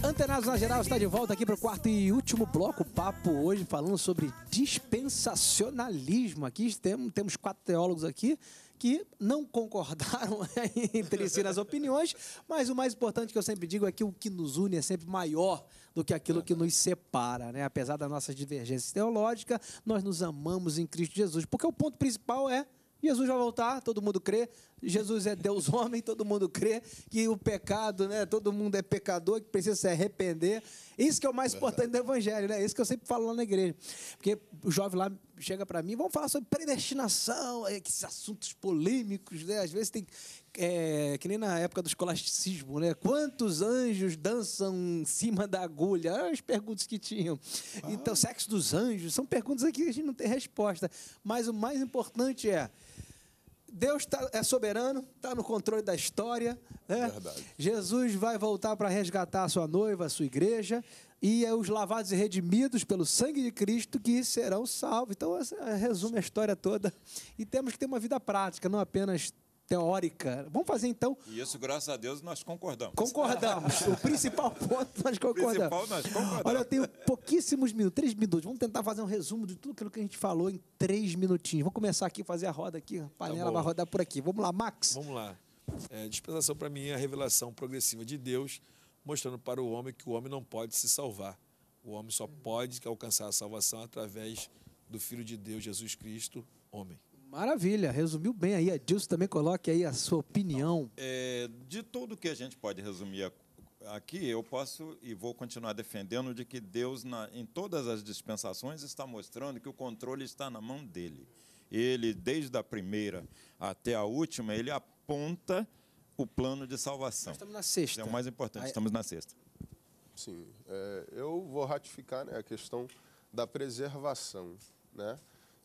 Antenados na Geral está de volta aqui para o quarto e último bloco. Papo hoje falando sobre dispensacionalismo. Aqui temos, temos quatro teólogos aqui que não concordaram entre si nas opiniões, mas o mais importante que eu sempre digo é que o que nos une é sempre maior do que aquilo que nos separa, né? Apesar das nossas divergências teológicas, nós nos amamos em Cristo Jesus, porque o ponto principal é Jesus vai voltar, todo mundo crê. Jesus é Deus homem, todo mundo crê que o pecado, né? Todo mundo é pecador, que precisa se arrepender. Isso que é o mais importante do evangelho, né? Isso que eu sempre falo lá na igreja. Porque o jovem lá chega para mim, vamos falar sobre predestinação, é, esses assuntos polêmicos, né? Às vezes tem. É, que nem na época do escolasticismo, né? Quantos anjos dançam em cima da agulha? As perguntas que tinham. Ah. Então, sexo dos anjos, são perguntas aqui que a gente não tem resposta. Mas o mais importante é Deus tá, é soberano, está no controle da história. Né? Jesus vai voltar para resgatar a sua noiva, a sua igreja, e é os lavados e redimidos pelo sangue de Cristo que serão salvos. Então, resume a história toda. E temos que ter uma vida prática, não apenas teórica. Vamos fazer então.
E isso, graças a Deus, nós concordamos. Concordamos. o principal ponto nós concordamos. Principal, nós concordamos. Olha, eu
tenho pouquíssimos minutos, três minutos. Vamos tentar fazer um resumo de tudo aquilo que a gente falou em três minutinhos. Vamos começar aqui, fazer a roda aqui. A tá panela tá vai rodar por aqui. Vamos lá, Max.
Vamos lá. É, dispensação para mim é a revelação progressiva de Deus, mostrando para o homem que o homem não pode se salvar. O homem só pode alcançar a salvação através
do Filho de Deus, Jesus Cristo, homem.
Maravilha, resumiu bem aí. Adilson também coloque aí a sua opinião.
É, de tudo que a gente pode resumir aqui, eu posso e vou continuar defendendo de que Deus, na, em todas as dispensações, está mostrando que o controle está na mão dele. Ele, desde a primeira até a última, ele aponta o plano de salvação. Nós estamos na sexta. É o mais importante, estamos na sexta.
Sim, é, eu vou ratificar né, a questão da preservação, né?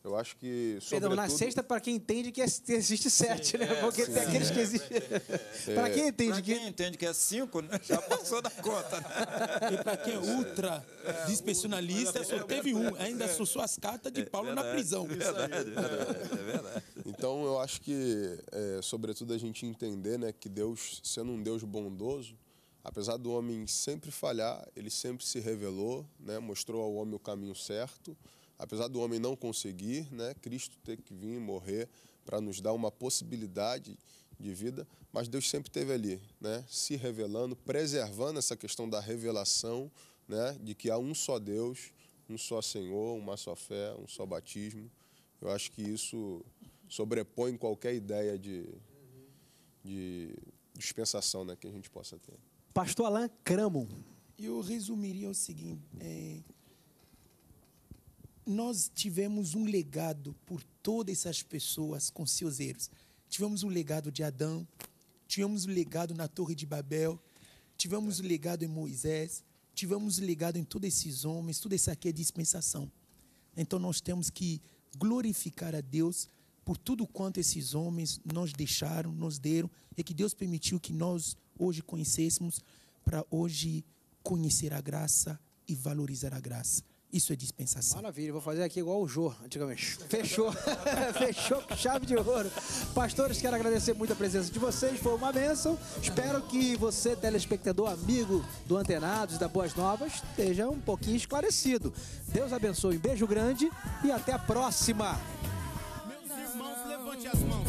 Eu acho que. Perdão, na sexta,
para quem entende que é existe sete, sim, né? É, Porque tem sim, aqueles é, que
existem. É, para quem entende pra que. quem entende que é cinco, né? já passou da conta. Né? E para quem é ultra é, dispensionalista, só teve um. Ainda sussou as cartas de Paulo verdade, na prisão. verdade,
é verdade. Então, eu acho que, sobretudo, a gente entender né, que Deus, sendo um Deus bondoso, apesar do homem sempre falhar, ele sempre se revelou, né, mostrou ao homem o caminho certo apesar do homem não conseguir, né, Cristo ter que vir morrer para nos dar uma possibilidade de vida, mas Deus sempre teve ali, né, se revelando, preservando essa questão da revelação, né, de que há um só Deus, um só Senhor, uma só fé, um só batismo. Eu acho que isso sobrepõe qualquer ideia de, de dispensação né, que a gente possa ter.
Pastor Alain Cramon. Eu resumiria o seguinte: é, nós tivemos um legado por todas essas pessoas com seus erros. Tivemos o um legado de Adão, tivemos o um legado na Torre de Babel, tivemos o um legado em Moisés, tivemos o legado em todos esses homens, tudo isso aqui é dispensação. Então nós temos que glorificar a Deus por tudo quanto esses homens nos deixaram, nos deram, e que Deus permitiu que nós hoje conhecêssemos, para hoje conhecer a graça e valorizar a graça. Isso é dispensação.
Maravilha, vou fazer aqui igual o Jô, antigamente. Fechou, fechou com chave de ouro. Pastores, quero agradecer muito a presença de vocês, foi uma bênção. Espero que você, telespectador, amigo do Antenados da Boas Novas, esteja um pouquinho esclarecido. Deus abençoe, um beijo grande e até a próxima.
Meus irmãos, levante as mãos.